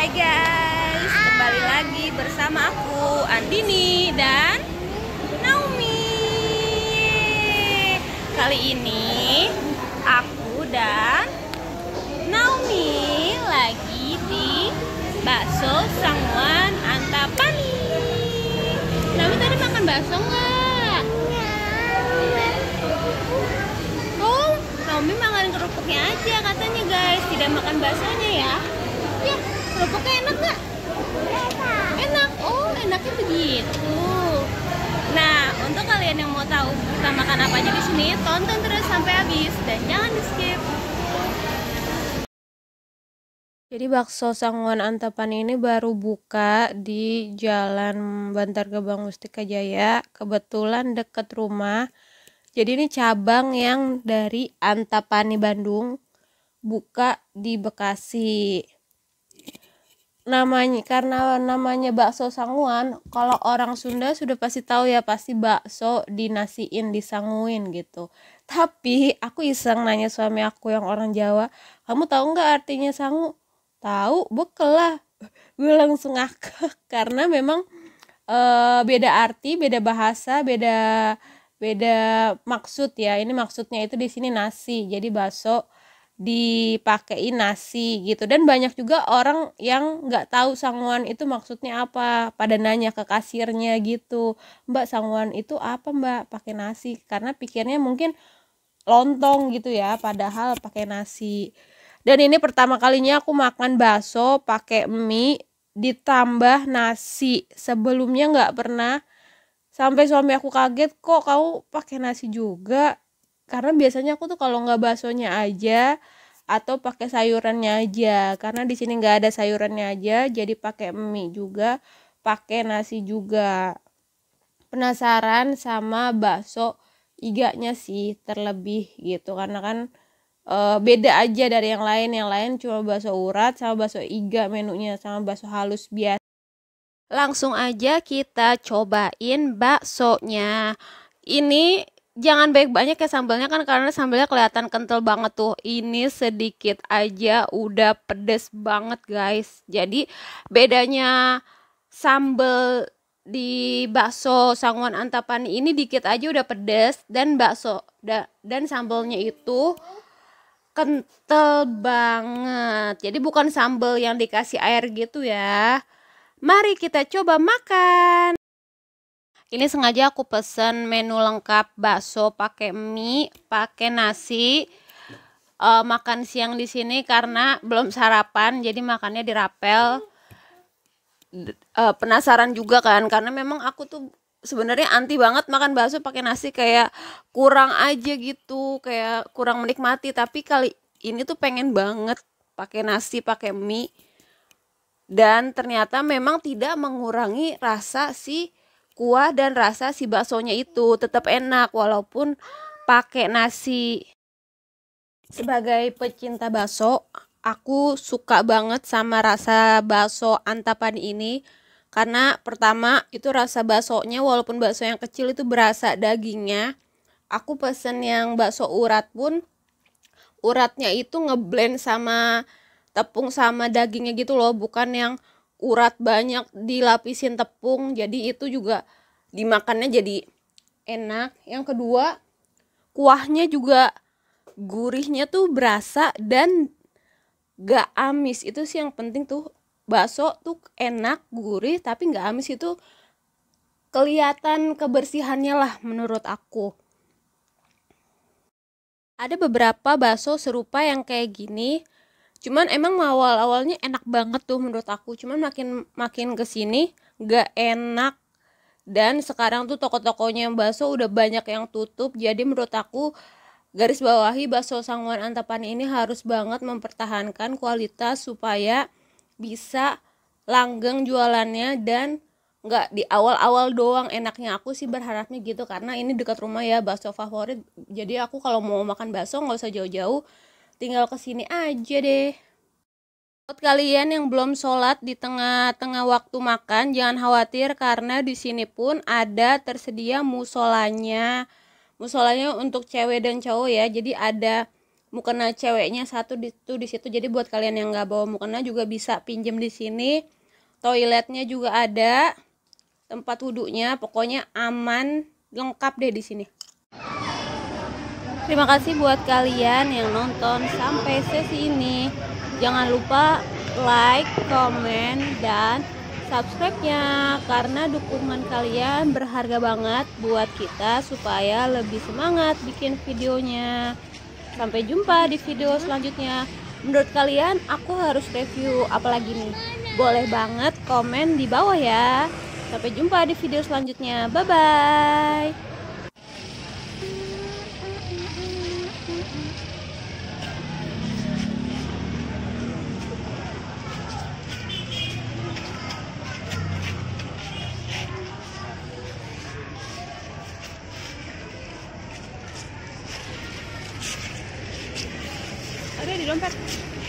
Hai guys, kembali lagi bersama aku Andini dan Naomi. Kali ini aku dan Naomi lagi di bakso Sangwan Antapani. Naomi tadi makan bakso nggak? Tuh, iya. oh, Naomi makan kerupuknya aja katanya guys, tidak makan baksonya ya. Oh begitu. Nah, untuk kalian yang mau tahu kita makan apa aja di sini, tonton terus sampai habis dan jangan di skip. Jadi bakso Sangwan Antapan ini baru buka di Jalan Bantar Gebang Mustika Jaya, kebetulan deket rumah. Jadi ini cabang yang dari Antapani Bandung buka di Bekasi namanya karena namanya bakso sanguan kalau orang Sunda sudah pasti tahu ya pasti bakso dinasiin disanguin gitu tapi aku iseng nanya suami aku yang orang Jawa kamu tahu nggak artinya sangu tahu bekel lah gue langsung ngakak karena memang e, beda arti beda bahasa beda beda maksud ya ini maksudnya itu di sini nasi jadi bakso dipakein nasi gitu dan banyak juga orang yang nggak tahu sangwan itu maksudnya apa pada nanya ke kasirnya gitu mbak sangwan itu apa mbak pakai nasi karena pikirnya mungkin lontong gitu ya padahal pakai nasi dan ini pertama kalinya aku makan bakso pakai mie ditambah nasi sebelumnya nggak pernah sampai suami aku kaget kok kau pakai nasi juga karena biasanya aku tuh kalau nggak baksonya aja atau pakai sayurannya aja karena di sini nggak ada sayurannya aja jadi pakai mie juga pakai nasi juga penasaran sama bakso iganya sih terlebih gitu karena kan e, beda aja dari yang lain yang lain cuma bakso urat sama bakso iga menunya sama bakso halus biasa langsung aja kita cobain baksonya ini jangan banyak-banyak ya sambalnya kan karena sambalnya kelihatan kental banget tuh. Ini sedikit aja udah pedes banget guys. Jadi bedanya sambal di bakso sangwan antapani ini dikit aja udah pedes dan bakso da, dan sambalnya itu kental banget. Jadi bukan sambal yang dikasih air gitu ya. Mari kita coba makan. Ini sengaja aku pesen menu lengkap bakso pakai mie, pakai nasi. E, makan siang di sini karena belum sarapan, jadi makannya dirapel. rapel. Eh, penasaran juga kan karena memang aku tuh sebenarnya anti banget makan bakso pakai nasi kayak kurang aja gitu, kayak kurang menikmati, tapi kali ini tuh pengen banget pakai nasi, pakai mie. Dan ternyata memang tidak mengurangi rasa si kuah dan rasa si baksonya itu tetap enak walaupun pakai nasi. Sebagai pecinta bakso, aku suka banget sama rasa bakso antapan ini karena pertama itu rasa baksonya walaupun bakso yang kecil itu berasa dagingnya aku pesen yang bakso urat pun uratnya itu ngeblend sama tepung sama dagingnya gitu loh bukan yang urat banyak dilapisin tepung jadi itu juga dimakannya jadi enak yang kedua kuahnya juga gurihnya tuh berasa dan gak amis itu sih yang penting tuh bakso tuh enak gurih tapi gak amis itu kelihatan kebersihannya lah menurut aku ada beberapa bakso serupa yang kayak gini cuman emang awal awalnya enak banget tuh menurut aku cuman makin makin kesini gak enak dan sekarang tuh toko-tokonya yang bakso udah banyak yang tutup jadi menurut aku garis bawahi bakso sangwan Antapani ini harus banget mempertahankan kualitas supaya bisa langgeng jualannya dan nggak di awal-awal doang enaknya aku sih berharapnya gitu karena ini dekat rumah ya bakso favorit jadi aku kalau mau makan bakso nggak usah jauh-jauh tinggal kesini aja deh. Buat kalian yang belum sholat di tengah-tengah waktu makan, jangan khawatir karena di sini pun ada tersedia musolanya. Musolanya untuk cewek dan cowok ya, jadi ada mukena ceweknya satu di tuh di situ. Jadi buat kalian yang nggak bawa mukena juga bisa pinjem di sini. Toiletnya juga ada, tempat wudhunya, pokoknya aman, lengkap deh di sini. Terima kasih buat kalian yang nonton sampai sesi ini. Jangan lupa like, comment, dan subscribe-nya karena dukungan kalian berharga banget buat kita supaya lebih semangat bikin videonya. Sampai jumpa di video selanjutnya. Menurut kalian aku harus review apa lagi nih? Boleh banget komen di bawah ya. Sampai jumpa di video selanjutnya. Bye bye. romper y romper.